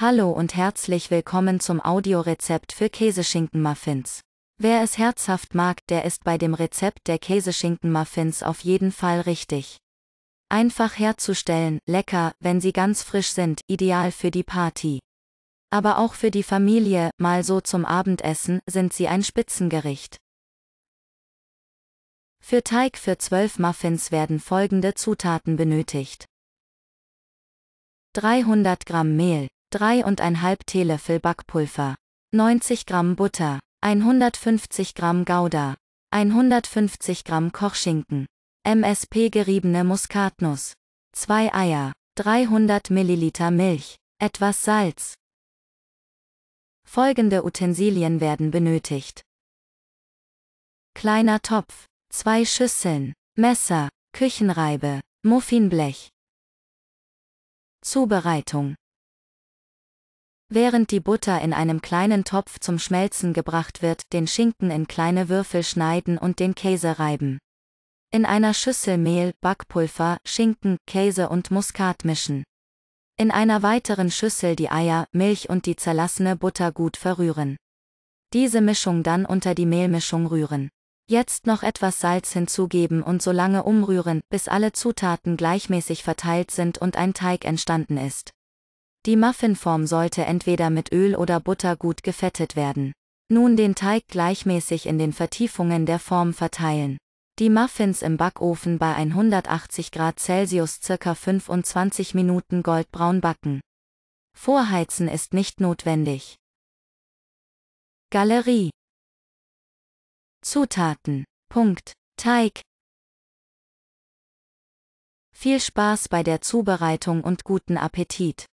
Hallo und herzlich willkommen zum Audiorezept für Käseschinkenmuffins. Wer es herzhaft mag, der ist bei dem Rezept der Käseschinkenmuffins auf jeden Fall richtig. Einfach herzustellen, lecker, wenn sie ganz frisch sind, ideal für die Party. Aber auch für die Familie, mal so zum Abendessen, sind sie ein Spitzengericht. Für Teig für 12 Muffins werden folgende Zutaten benötigt. 300 Gramm Mehl, 3,5 Teelöffel Backpulver, 90 Gramm Butter, 150 Gramm Gouda, 150 Gramm Kochschinken, MSP geriebene Muskatnuss, 2 Eier, 300 Milliliter Milch, etwas Salz. Folgende Utensilien werden benötigt. Kleiner Topf, 2 Schüsseln, Messer, Küchenreibe, Muffinblech. Zubereitung Während die Butter in einem kleinen Topf zum Schmelzen gebracht wird, den Schinken in kleine Würfel schneiden und den Käse reiben. In einer Schüssel Mehl, Backpulver, Schinken, Käse und Muskat mischen. In einer weiteren Schüssel die Eier, Milch und die zerlassene Butter gut verrühren. Diese Mischung dann unter die Mehlmischung rühren. Jetzt noch etwas Salz hinzugeben und so lange umrühren, bis alle Zutaten gleichmäßig verteilt sind und ein Teig entstanden ist. Die Muffinform sollte entweder mit Öl oder Butter gut gefettet werden. Nun den Teig gleichmäßig in den Vertiefungen der Form verteilen. Die Muffins im Backofen bei 180 Grad Celsius ca. 25 Minuten goldbraun backen. Vorheizen ist nicht notwendig. Galerie Zutaten. Punkt. Teig. Viel Spaß bei der Zubereitung und guten Appetit.